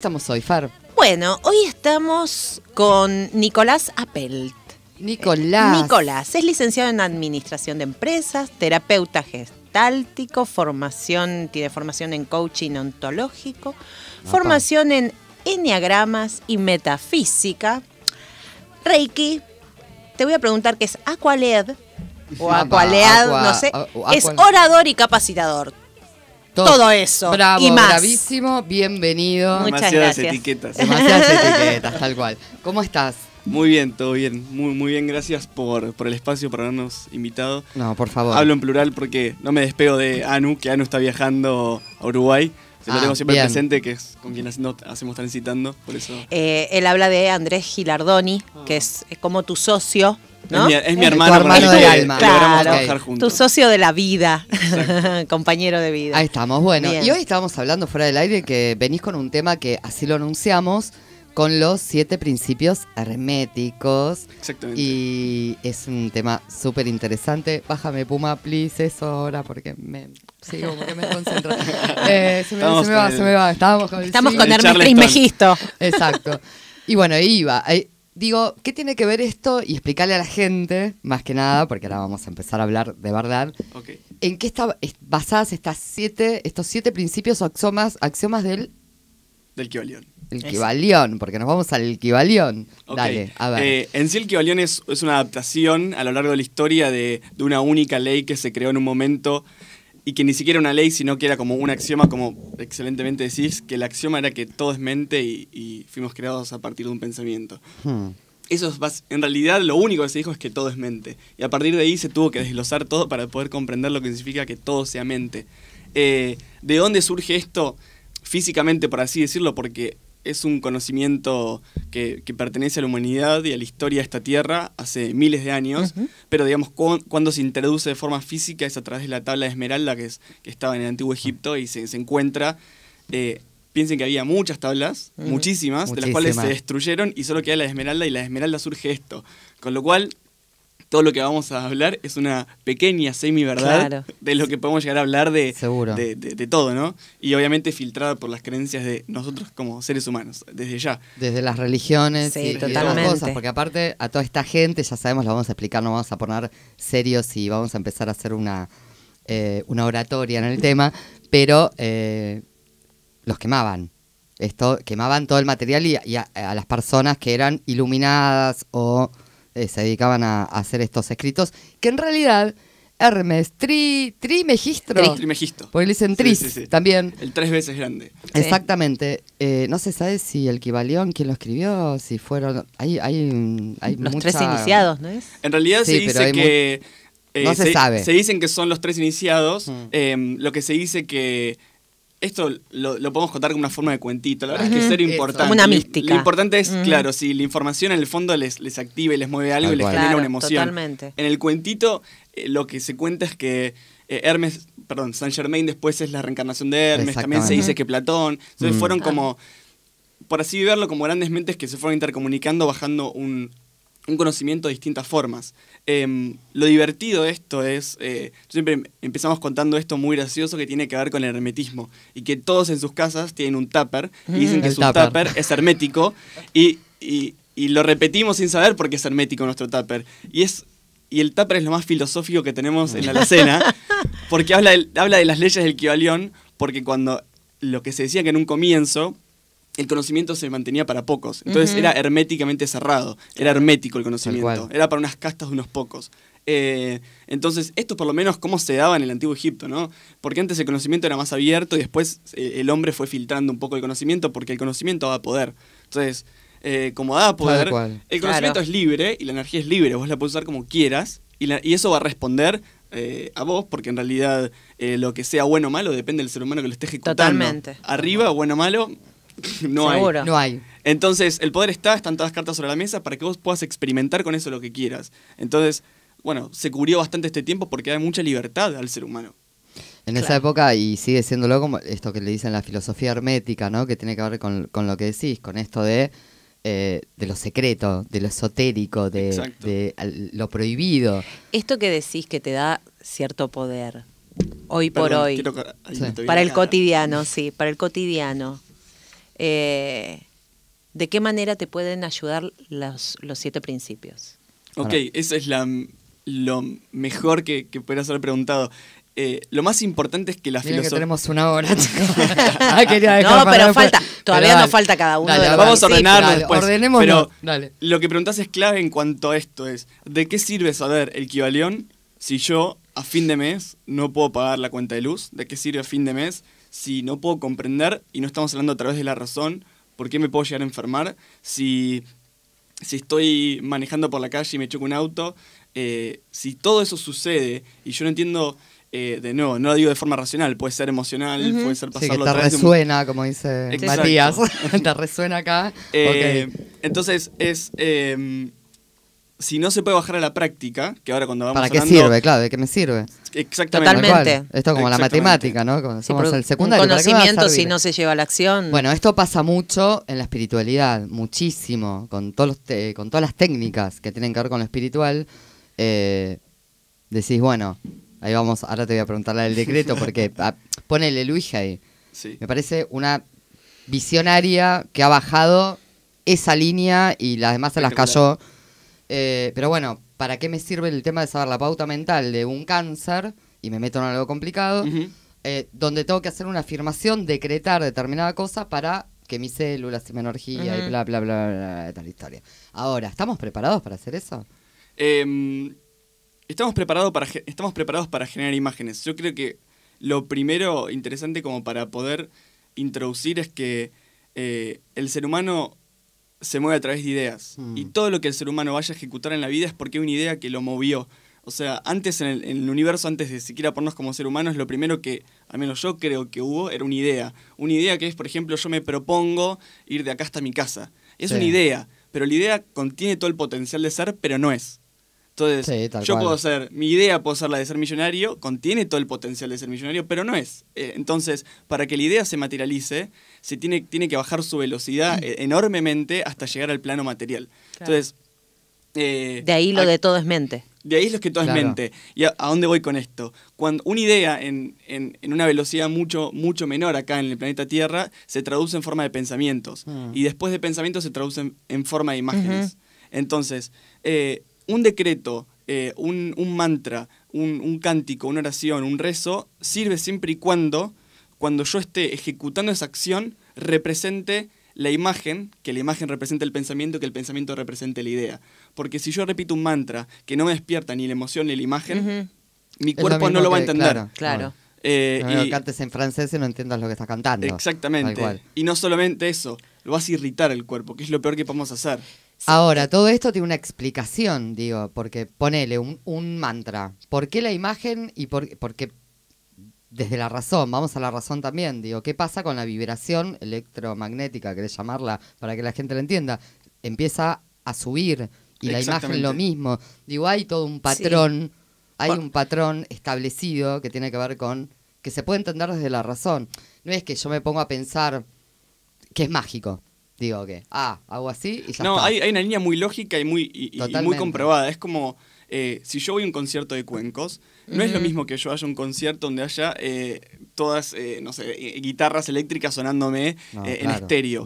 estamos hoy, Far? Bueno, hoy estamos con Nicolás Apelt. Nicolás. Eh, Nicolás es licenciado en Administración de Empresas, terapeuta gestáltico, formación, tiene formación en coaching ontológico, formación en enneagramas y metafísica, Reiki. Te voy a preguntar qué es Aqualed o Aqualead, no sé. Es orador y capacitador todo, eso. Bravo, bravísimo, bienvenido. Muchas Demasiadas gracias. etiquetas. Demasiadas etiquetas, tal cual. ¿Cómo estás? Muy bien, todo bien. Muy, muy bien, gracias por, el espacio, por habernos invitado. No, por favor. Hablo en plural porque no me despego de Anu, que Anu está viajando a Uruguay. Se lo ah, tengo siempre presente, que es con quien hacemos transitando, por eso. Eh, él habla de Andrés Gilardoni, ah. que es, como tu socio. Es mi, hermano, tu hermano de alma. Tu socio de la vida, compañero de vida. Ahí estamos, bueno. Y hoy estábamos hablando fuera del aire que venís con un tema que así lo anunciamos, con los siete principios herméticos. Exactamente. Y es un tema súper interesante. Bájame, Puma, please, eso ahora, porque me. Sí, como me concentro. Eh, se, me, va, se me va. con, Estamos con Hermes Trismegisto. Exacto. Y bueno, iba. Eh, digo, ¿qué tiene que ver esto? Y explicarle a la gente, más que nada, porque ahora vamos a empezar a hablar de verdad, en qué están basadas estas siete, estos siete principios o axiomas, axiomas del... Del Kibalión. El Kibalión, porque nos vamos al Kibalión. Dale, a ver. Eh, en sí el Kibalión es, es, una adaptación a lo largo de la historia de, de una única ley que se creó en un momento y que ni siquiera una ley, sino que era como un axioma, como excelentemente decís, que el axioma era que todo es mente y, fuimos creados a partir de un pensamiento. Hmm. Eso en realidad lo único que se dijo es que todo es mente. Y a partir de ahí se tuvo que desglosar todo para poder comprender lo que significa que todo sea mente. Eh, ¿De dónde surge esto físicamente, por así decirlo? Porque es un conocimiento que, pertenece a la humanidad y a la historia de esta Tierra hace miles de años, pero digamos, cuando se introduce de forma física es a través de la tabla de esmeralda que, es, estaba en el Antiguo Egipto y se, encuentra... Eh, piensen que había muchas tablas, muchísimas, de las cuales se destruyeron y solo queda la de esmeralda y la de esmeralda surge esto. Con lo cual todo lo que vamos a hablar es una pequeña semi-verdad de lo que podemos llegar a hablar de, de, todo, ¿no? Y obviamente filtrada por las creencias de nosotros como seres humanos, desde ya. Desde las religiones y, las cosas, porque aparte a toda esta gente, ya sabemos, la vamos a explicar, no vamos a poner serios y vamos a empezar a hacer una, eh, una oratoria en el tema, pero eh, los quemaban. Esto, quemaban todo el material y, a las personas que eran iluminadas o eh, se dedicaban a, hacer estos escritos, que en realidad Hermes tri, Trimegistro. Tri, trimegistro. Porque le dicen tris también. El tres veces grande. Exactamente. Eh, no se sabe si el Kibalión, quien lo escribió, si fueron. Hay, hay, Los tres iniciados, ¿no es? En realidad se dice que. Eh, no se, sabe. Se dicen que son los tres iniciados. Mm. Em, lo que se dice que esto lo, podemos contar como una forma de cuentito, la verdad es que es ser importante. Como una mística. Lo, importante es, claro, si la información en el fondo les, les activa y les mueve algo y les genera una emoción. Totalmente. En el cuentito eh, lo que se cuenta es que eh, Hermes, perdón, Saint Germain después es la reencarnación de Hermes, también se dice que Platón, entonces mm. fueron ah. como, por así verlo, como grandes mentes que se fueron intercomunicando bajando un un conocimiento de distintas formas. Em, lo divertido de esto es, eh, siempre empezamos contando esto muy gracioso que tiene que ver con el hermetismo y que todos en sus casas tienen un tupper y mm, dicen que su tupper. es hermético y, lo repetimos sin saber por qué es hermético nuestro tupper. Y, es, y el tupper es lo más filosófico que tenemos en la alacena porque habla de, habla de las leyes del kibalión porque cuando lo que se decía que en un comienzo el conocimiento se mantenía para pocos. Entonces era herméticamente cerrado, era hermético el conocimiento, era para unas castas de unos pocos. Eh, entonces, esto por lo menos como se daba en el antiguo Egipto, ¿no? Porque antes el conocimiento era más abierto y después eh, el hombre fue filtrando un poco el conocimiento porque el conocimiento daba poder. Entonces, eh, como daba poder, el conocimiento es libre y la energía es libre, vos la puedes usar como quieras y, eso va a responder eh, a vos, porque en realidad lo que sea bueno o malo depende del ser humano que lo esté ejecutando. Totalmente. Arriba, bueno o malo, no hay. No hay. Entonces, el poder está, están todas las cartas sobre la mesa para que vos puedas experimentar con eso lo que quieras. Entonces, bueno, se cubrió bastante este tiempo porque hay mucha libertad al ser humano. En esa época, y sigue siéndolo como esto que le dicen la filosofía hermética, ¿no? Que tiene que ver con, lo que decís, con esto de, eh, de lo secreto, de lo esotérico, de, lo prohibido. Esto que decís que te da cierto poder, hoy por hoy, para el cotidiano, sí, para el cotidiano. Eh, de qué manera te pueden ayudar los, siete principios. Ok, eso es la, lo mejor que, que haber ser preguntado. Eh, lo más importante es que la filosofía. tenemos una hora, ah, no, pero falta. Todavía nos falta cada uno. vamos a ordenar después. Pero lo que preguntas es clave en cuanto a esto: es ¿de qué sirve saber el equivalión si yo a fin de mes no puedo pagar la cuenta de luz? ¿De qué sirve a fin de mes si no puedo comprender, y no estamos hablando a través de la razón, por qué me puedo llegar a enfermar, si, si estoy manejando por la calle y me choco un auto, eh, si todo eso sucede y yo no entiendo... Eh, de nuevo, no lo digo de forma racional, puede ser emocional, puede ser pasarlo. Sí, te resuena, como dice Matías, te resuena acá. Eh, entonces es em, si no se puede bajar a la práctica, que ahora cuando vamos ¿Para qué sirve? Claro, ¿de qué me sirve? Exactamente. Totalmente. es como la matemática, ¿no? Cuando somos el secundario. conocimiento si no se lleva a la acción. Bueno, esto pasa mucho en la espiritualidad, muchísimo, con, todos con todas las técnicas que tienen que ver con lo espiritual. Eh, decís, bueno, ahí vamos, ahora te voy a preguntar la del decreto, porque ah, ponele Luis ahí. Me parece una visionaria que ha bajado esa línea y las demás se las cayó eh, pero bueno, ¿para qué me sirve el tema de saber la pauta mental de un cáncer? Y me meto en algo complicado, eh, donde tengo que hacer una afirmación, decretar determinada cosa para que mis células y mi energía y bla, bla, bla, bla, tal historia. Ahora, ¿estamos preparados para hacer eso? Em, estamos, preparados para, estamos preparados para generar imágenes. Yo creo que lo primero interesante como para poder introducir es que eh, el ser humano se mueve a través de ideas. Mm. Y todo lo que el ser humano vaya a ejecutar en la vida es porque hay una idea que lo movió. O sea, antes en el, universo, antes de siquiera ponernos como ser humanos, lo primero que, al menos yo creo que hubo, era una idea. Una idea que es, por ejemplo, yo me propongo ir de acá hasta mi casa. Es una idea, pero la idea contiene todo el potencial de ser, pero no es. Entonces, yo puedo ser, mi idea puedo ser la de ser millonario, contiene todo el potencial de ser millonario, pero no es. Eh, entonces, para que la idea se materialice, se tiene, tiene que bajar su velocidad mm. e-, enormemente hasta llegar al plano material. Entonces. Eh, de ahí lo de todo es mente. De ahí es lo que todo es mente. ¿Y a, dónde voy con esto? Cuando una idea en, una velocidad mucho, mucho menor acá en el planeta Tierra se traduce en forma de pensamientos. Mm. Y después de pensamientos se traduce en, forma de imágenes. Entonces, eh, un decreto, eh, un, mantra, un, cántico, una oración, un rezo, sirve siempre y cuando, cuando yo esté ejecutando esa acción, represente la imagen, que la imagen represente el pensamiento, que el pensamiento represente la idea. Porque si yo repito un mantra que no me despierta ni la emoción ni la imagen, mi cuerpo no lo va a entender. claro. cantes eh, en francés y no entiendas lo que estás cantando. Exactamente. Y no solamente eso, lo vas a irritar el cuerpo, que es lo peor que podemos hacer. Ahora, todo esto tiene una explicación, digo, porque ponele un, mantra. ¿Por qué la imagen y por, porque desde la razón, vamos a la razón también, digo, ¿qué pasa con la vibración electromagnética, querés llamarla, para que la gente la entienda? Empieza a subir y la imagen lo mismo. Digo, hay todo un patrón, hay un patrón establecido que tiene que ver con, que se puede entender desde la razón. No es que yo me ponga a pensar que es mágico. Digo que, ah, hago así y ya No, Hay, hay, una línea muy lógica y muy, muy comprobada. Es como, eh, si yo voy a un concierto de cuencos, no es lo mismo que yo haya un concierto donde haya eh, todas, eh, no sé, guitarras eléctricas sonándome en estéreo.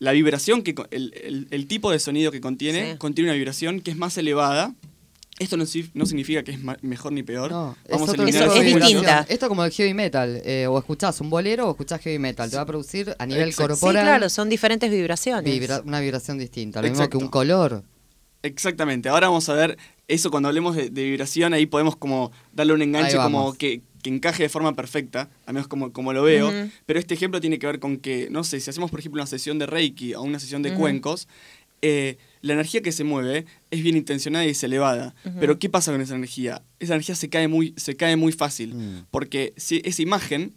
La vibración, que el, el, tipo de sonido que contiene, contiene una vibración que es más elevada esto no, significa que es mejor ni peor. No, es, distinta. Esto es Esto como el heavy metal. Eh, o escuchás un bolero o escuchás heavy metal. Te va a producir a nivel corporal. Sí, claro, son diferentes vibraciones. una vibración distinta. Lo mismo que un color. Exactamente. Ahora vamos a ver eso cuando hablemos de, vibración. Ahí podemos como darle un enganche como que, encaje de forma perfecta. A menos como, como lo veo. Pero este ejemplo tiene que ver con que, no sé, si hacemos por ejemplo una sesión de Reiki o una sesión de cuencos eh, la energía que se mueve es bien intencionada y es elevada. Pero ¿qué pasa con esa energía? Esa energía se cae muy, se cae muy fácil, mm. porque si esa imagen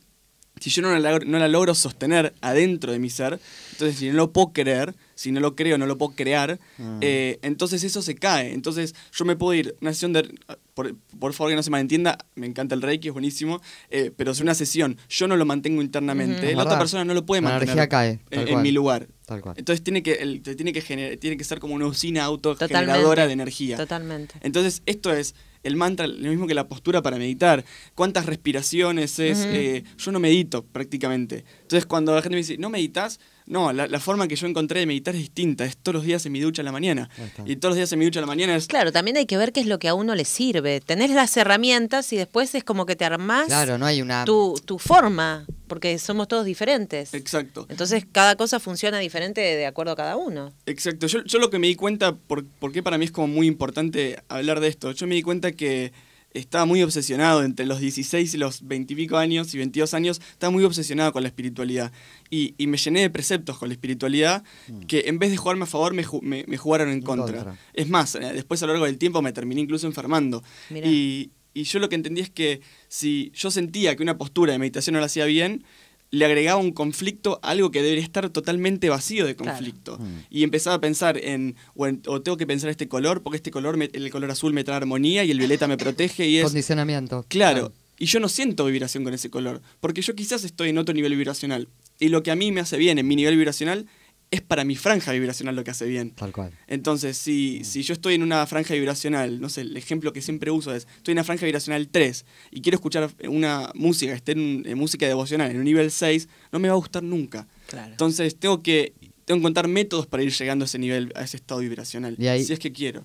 si yo no la, no la logro sostener adentro de mi ser, entonces si no lo puedo creer, si no lo creo, no lo puedo crear, ah. eh, entonces eso se cae. Entonces yo me puedo ir, una sesión de... Por, favor que no se malentienda, me encanta el Reiki, es buenísimo, eh, pero es una sesión, yo no lo mantengo internamente, la otra persona no lo puede la mantener energía cae, en, mi lugar. Tal cual. Entonces tiene que, el, tiene, que tiene que ser como una usina autogeneradora de energía. Totalmente. Entonces esto es el mantra lo mismo que la postura para meditar. ¿Cuántas respiraciones es? Eh, yo no medito prácticamente. Entonces, cuando la gente me dice, ¿no meditas? No, la, forma que yo encontré de meditar es distinta, es todos los días en mi ducha a la mañana. Y todos los días en mi ducha a la mañana es... Claro, también hay que ver qué es lo que a uno le sirve. Tenés las herramientas y después es como que te armás claro, no hay una... tu, forma, porque somos todos diferentes. Exacto. Entonces cada cosa funciona diferente de acuerdo a cada uno. Exacto, yo, lo que me di cuenta, porque para mí es como muy importante hablar de esto, yo me di cuenta que estaba muy obsesionado entre los 16 y los 20 y pico años y 22 años, estaba muy obsesionado con la espiritualidad. Y, me llené de preceptos con la espiritualidad mm. que en vez de jugarme a favor me, me, jugaron en contra. Es más, eh, después a lo largo del tiempo me terminé incluso enfermando. Y, y yo lo que entendí es que si yo sentía que una postura de meditación no la hacía bien, le agregaba un conflicto algo que debería estar totalmente vacío de conflicto. Mm. Y empezaba a pensar en o, tengo que pensar este color, porque este color, el color azul me trae armonía y el violeta me protege y es... Condicionamiento. Claro. Y yo no siento vibración con ese color, porque yo quizás estoy en otro nivel vibracional. Y lo que a mí me hace bien en mi nivel vibracional es para mi franja vibracional lo que hace bien. Tal cual. Entonces, si, si yo estoy en una franja vibracional, no sé, el ejemplo que siempre uso es, estoy en una franja vibracional 3 y quiero escuchar una música, esté en, música devocional en un nivel 6, no me va a gustar nunca. Entonces, tengo que, tengo encontrar métodos para ir llegando a ese nivel, a ese estado vibracional, y ahí, si es que quiero.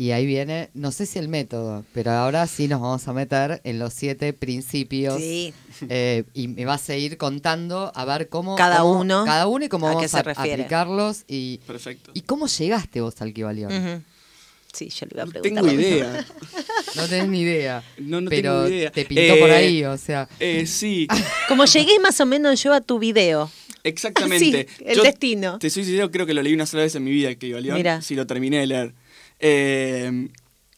Y ahí viene, no sé si el método, pero ahora sí nos vamos a meter en los siete principios. Sí. Eh, y me vas a ir contando a ver cómo. Cada uno. Cada uno y cómo vamos a aplicarlos. Y, Perfecto. ¿Y cómo llegaste vos al Kibalión? Sí, yo le iba a preguntar. No tengo idea. no tenés ni idea. No, no pero tengo idea. te pintó por eh, ahí, o sea. Eh, sí. Como llegué más o menos yo a tu video. Exactamente. Sí, el destino. Te soy sincero, creo que lo leí una sola vez en mi vida, el Kibalión. Mira. si lo terminé de leer. Em,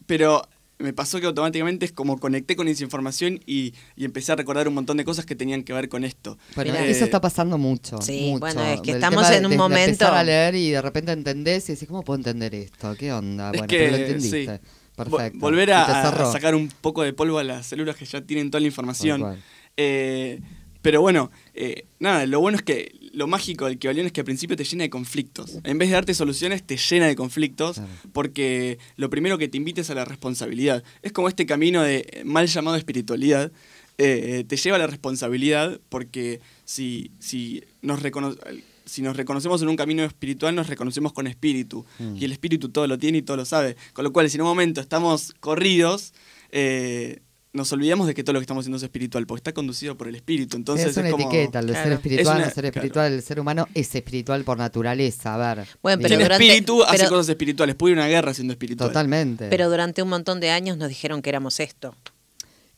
pero me pasó que automáticamente es como conecté con esa información y, empecé a recordar un montón de cosas que tenían que ver con esto. Pero eso eh, está pasando mucho. Sí, bueno, es que estamos en un momento. Empezar a leer y de repente entendés y decís, ¿cómo puedo entender esto? ¿Qué onda? que, Perfecto. Volver a, sacar un poco de polvo a las células que ya tienen toda la información. Pero bueno, eh, nada, lo bueno es que lo mágico del Kibalión es que al principio te llena de conflictos. En vez de darte soluciones, te llena de conflictos porque lo primero que te invita es a la responsabilidad. Es como este camino de mal llamado espiritualidad. Eh, eh, te lleva a la responsabilidad porque si, si nos reconocemos en un camino espiritual, nos reconocemos con espíritu. Mm. Y el espíritu todo lo tiene y todo lo sabe. Con lo cual, si en un momento estamos corridos, nos olvidamos de que todo lo que estamos haciendo es espiritual, porque está conducido por el espíritu. Entonces es una etiqueta, el ser espiritual, ser espiritual, el ser humano es espiritual por naturaleza, a ver. Bueno, el espíritu hace cosas espirituales, puede una guerra siendo espiritual. Totalmente. Pero durante un montón de años nos dijeron que éramos esto.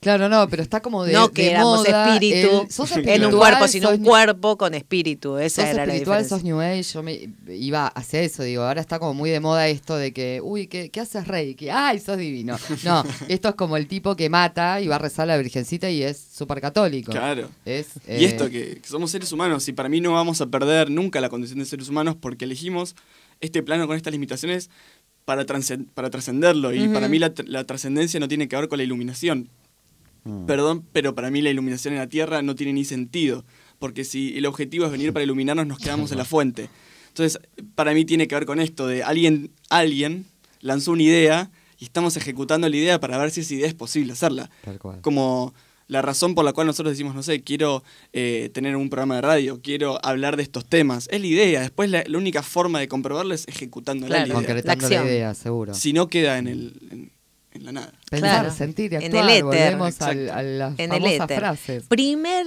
Claro, no, pero está como de. No que éramos espíritu. en un cuerpo, sino un cuerpo con espíritu. Esa era espiritual, la sos New Age. Yo me iba hacia eso, digo. Ahora está como muy de moda esto de que, uy, ¿qué, haces, rey? Que, ay, sos divino. No, esto es como el tipo que mata y va a rezar a la Virgencita y es súper católico. Claro. Es, y eh, esto, que somos seres humanos y para mí no vamos a perder nunca la condición de seres humanos porque elegimos este plano con estas limitaciones para, para trascenderlo. Y para mí la, la trascendencia no tiene que ver con la iluminación, Mm. Perdón, pero para mí la iluminación en la Tierra no tiene ni sentido, porque si el objetivo es venir para iluminarnos, nos quedamos en la fuente. Entonces, para mí tiene que ver con esto de alguien, alguien lanzó una idea y estamos ejecutando la idea para ver si esa idea es posible hacerla. Como la razón por la cual nosotros decimos, no sé, quiero eh, tener un programa de radio, quiero hablar de estos temas. Es la idea. Después la, única forma de comprobarlo es ejecutando la idea. la, Si no queda en el en la nada. Pensar, sentir En el éter. en el frases. Primer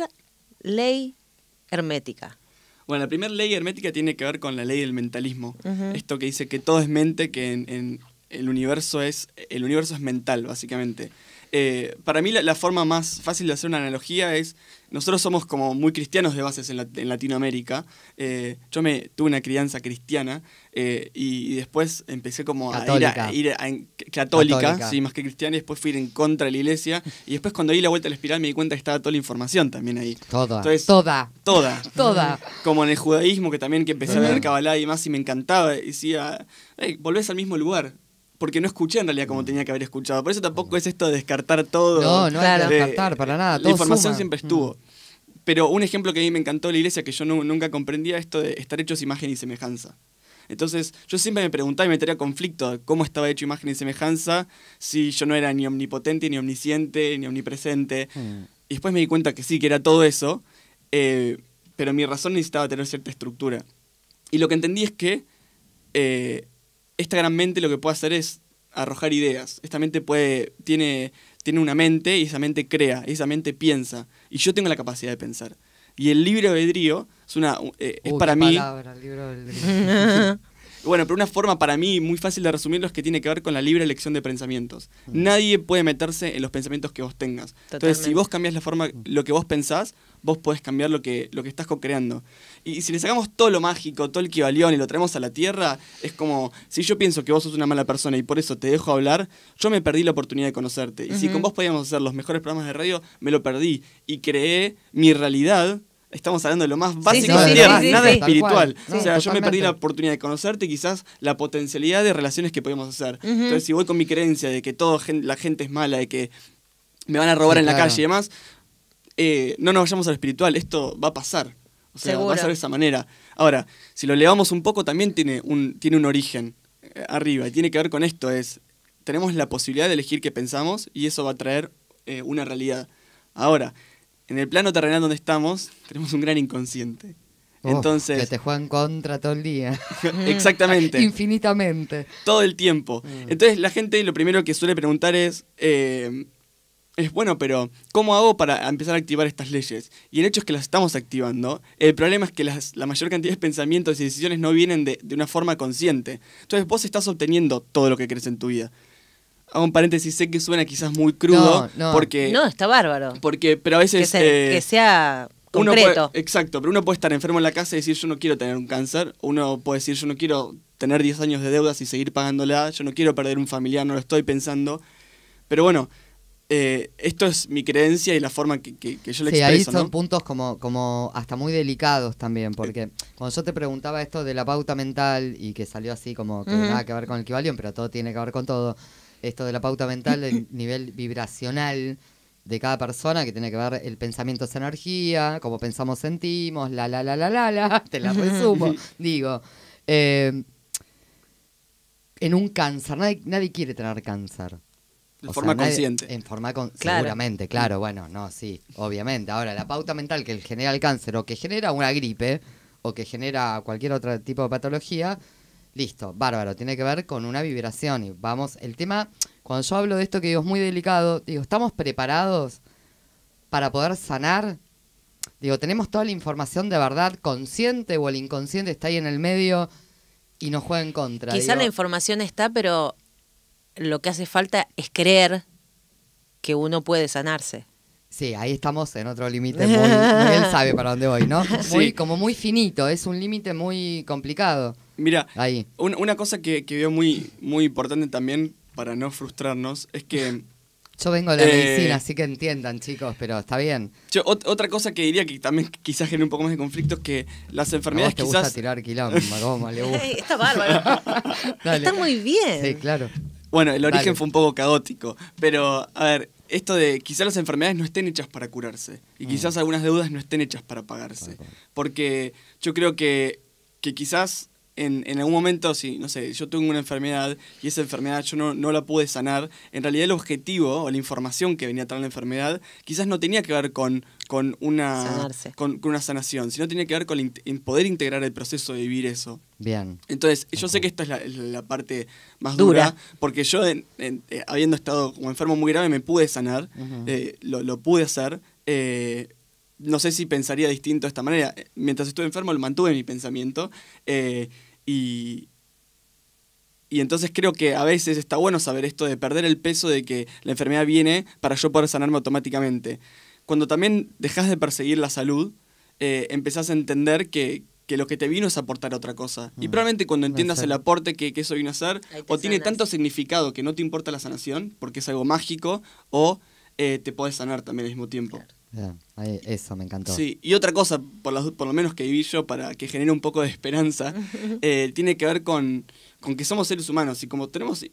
ley hermética. Bueno, la primera ley hermética tiene que ver con la ley del mentalismo. Esto que dice que todo es mente, que en el universo es el universo es mental, básicamente. Eh, para mí la, forma más fácil de hacer una analogía es, nosotros somos como muy cristianos de bases en, Latinoamérica, eh, yo me tuve una crianza cristiana eh, y, después empecé como a ir, a, católica, Sí, más que cristiana, y después fui ir en contra de la iglesia y después cuando di la vuelta a espiral me di cuenta que estaba toda la información también ahí. Toda. toda. Toda. Como en el judaísmo que también que empecé a ver cabalá y más y me encantaba, decía, volvés al mismo lugar porque no escuché en realidad como tenía que haber escuchado. Por eso tampoco es esto de descartar todo. No, no hay descartar para nada. la información siempre estuvo. Mm. Pero un ejemplo que a mí me encantó de la iglesia, que yo nunca comprendía, esto de estar hechos imagen y semejanza. Entonces, yo siempre me preguntaba y me traía conflicto cómo estaba hecho imagen y semejanza si yo no era ni omnipotente, ni omnisciente, ni omnipresente. Mm. Y después me di cuenta que sí, que era todo eso, eh, pero mi razón necesitaba tener cierta estructura. Y lo que entendí es que eh, esta gran mente lo que puede hacer es arrojar ideas. Esta mente puede, tiene, tiene una mente y esa mente crea, esa mente piensa. Y yo tengo la capacidad de pensar. Y el libre albedrío es una eh, es para mí. Palabra, el libro bueno, pero una forma para mí muy fácil de resumirlo es que tiene que ver con la libre elección de pensamientos. Mm. Nadie puede meterse en los pensamientos que vos tengas. Entonces, si vos cambias la forma, lo que vos pensás, vos podés cambiar lo que, lo que estás co-creando. Y, si le sacamos todo lo mágico, todo el equivalión y lo traemos a la tierra, es como, si yo pienso que vos sos una mala persona y por eso te dejo hablar, yo me perdí la oportunidad de conocerte. Y si con vos podíamos hacer los mejores programas de radio, me lo perdí. Y creé mi realidad Estamos hablando de lo más básico de la tierra, nada espiritual. o sea, yo me perdí la oportunidad de conocerte y quizás la potencialidad de relaciones que podíamos hacer. Entonces, si voy con mi creencia de que toda la gente es mala, de que me van a robar en la calle y demás, eh, no nos vayamos al espiritual, esto va a pasar. O sea, va a ser de esa manera. Ahora, si lo elevamos un poco, también tiene un, tiene un origen eh, arriba, tiene que ver con esto, es, tenemos la posibilidad de elegir qué pensamos y eso va a traer eh, una realidad. Ahora, en el plano terrenal donde estamos, tenemos un gran inconsciente. Oh, Entonces, que te juegan contra todo el día. Exactamente. Infinitamente. Todo el tiempo. Mm. Entonces la gente lo primero que suele preguntar es, es bueno, pero ¿cómo hago para empezar a activar estas leyes? Y el hecho es que las estamos activando. El problema es que las, la mayor cantidad de pensamientos y decisiones no vienen de, una forma consciente. Entonces vos estás obteniendo todo lo que crees en tu vida. Hago un paréntesis, sé que suena quizás muy crudo. No, porque, no está bárbaro. Porque, pero a veces... que, eh, sea... Uno concreto. exacto, pero uno puede estar enfermo en la casa y decir yo no quiero tener un cáncer, uno puede decir yo no quiero tener 10 años de deudas y seguir pagándola, yo no quiero perder un familiar, no lo estoy pensando, pero bueno, eh, esto es mi creencia y la forma que, yo le expreso. Sí, ahí son puntos como, como hasta muy delicados también, porque eh. cuando yo te preguntaba esto de la pauta mental y que salió así como que no nada que ver con el equivalión, pero todo tiene que ver con todo, esto de la pauta mental, el nivel vibracional de cada persona, que tiene que ver el pensamiento es energía, cómo pensamos, sentimos, la, la, la, la, la, la, te la resumo, digo. Eh, en un cáncer, nadie, nadie quiere tener cáncer en forma consciente. en forma con, seguramente, claro, bueno, no, sí, obviamente. Ahora, la pauta mental que genera el cáncer o que genera una gripe o que genera cualquier otro tipo de patología, listo, bárbaro, tiene que ver con una vibración y vamos, el tema, cuando yo hablo de esto que digo es muy delicado, digo, ¿estamos preparados para poder sanar? Digo, tenemos toda la información de verdad, consciente o el inconsciente está ahí en el medio y nos juega en contra. Quizá la información está, pero lo que hace falta es creer que uno puede sanarse. Sí, ahí estamos en otro límite muy, él sabe para dónde voy, ¿no? como muy finito, es un límite muy complicado. Mira, una cosa que, veo muy, muy importante también, para no frustrarnos, es que... Yo vengo de la eh, medicina, así que entiendan, chicos, pero está bien. otra cosa que diría que también quizás genera un poco más de conflicto es que las enfermedades ¿A te gusta tirar Está bárbaro. Está muy bien. Sí, claro. Bueno, el origen fue un poco caótico, pero a ver, esto de quizás las enfermedades no estén hechas para curarse y mm. quizás algunas deudas no estén hechas para pagarse, porque yo creo que, quizás en, algún momento, si, no sé, yo tengo una enfermedad y esa enfermedad yo no, no, la pude sanar, en realidad el objetivo o la información que venía tras la enfermedad quizás no tenía que ver con con una, con, una sanación, sino tiene que ver con poder integrar el proceso de vivir eso. Bien. Entonces, yo sé que esta es la, parte más dura, porque yo, eh, habiendo estado como enfermo muy grave, me pude sanar, eh, lo, pude hacer. Eh, no sé si pensaría distinto de esta manera. Mientras estuve enfermo, lo mantuve mi pensamiento. y, y entonces creo que a veces está bueno saber esto de perder el peso de que la enfermedad viene para yo poder sanarme automáticamente cuando también dejas de perseguir la salud, eh, empezás a entender que, lo que te vino es aportar otra cosa. Y probablemente cuando entiendas el aporte que, que eso vino a hacer, o tiene tanto significado que no te importa la sanación, porque es algo mágico, o eh, te podés sanar también al mismo tiempo. eso me encantó. Sí, y otra cosa, por, lo menos que viví yo, para que genere un poco de esperanza, eh, tiene que ver con, que somos seres humanos y como tenemos,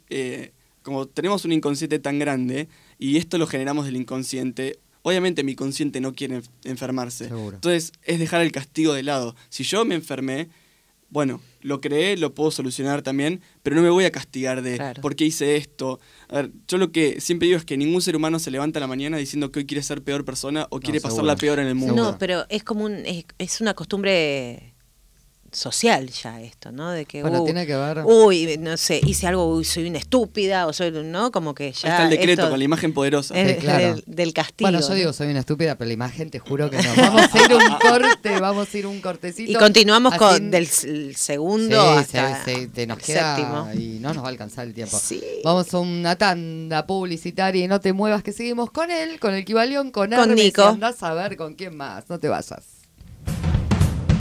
como tenemos un inconsciente tan grande y esto lo generamos del inconsciente, obviamente mi consciente no quiere enfermarse. Entonces es dejar el castigo de lado. Si yo me enfermé, bueno, lo creé, lo puedo solucionar también, pero no me voy a castigar de por qué hice esto. yo lo que siempre digo es que ningún ser humano se levanta a la mañana diciendo que hoy quiere ser peor persona o quiere pasar la peor en el mundo. No, pero es como un, es una costumbre social ya esto, ¿no? De que, bueno, uh, tiene que ver... Uy, no sé, hice algo, soy una estúpida, o soy, ¿no? Como que ya... está el decreto con la imagen poderosa. del, castillo Bueno, yo digo soy una estúpida, pero la imagen te juro que no. Vamos a ir un corte, vamos a ir un cortecito. Y continuamos con del segundo sí, hasta te nos queda Y no nos va a alcanzar el tiempo. Vamos a una tanda publicitaria y no te muevas que seguimos con él, con el equivalión con, con Nico. a ver con quién más, no te vayas.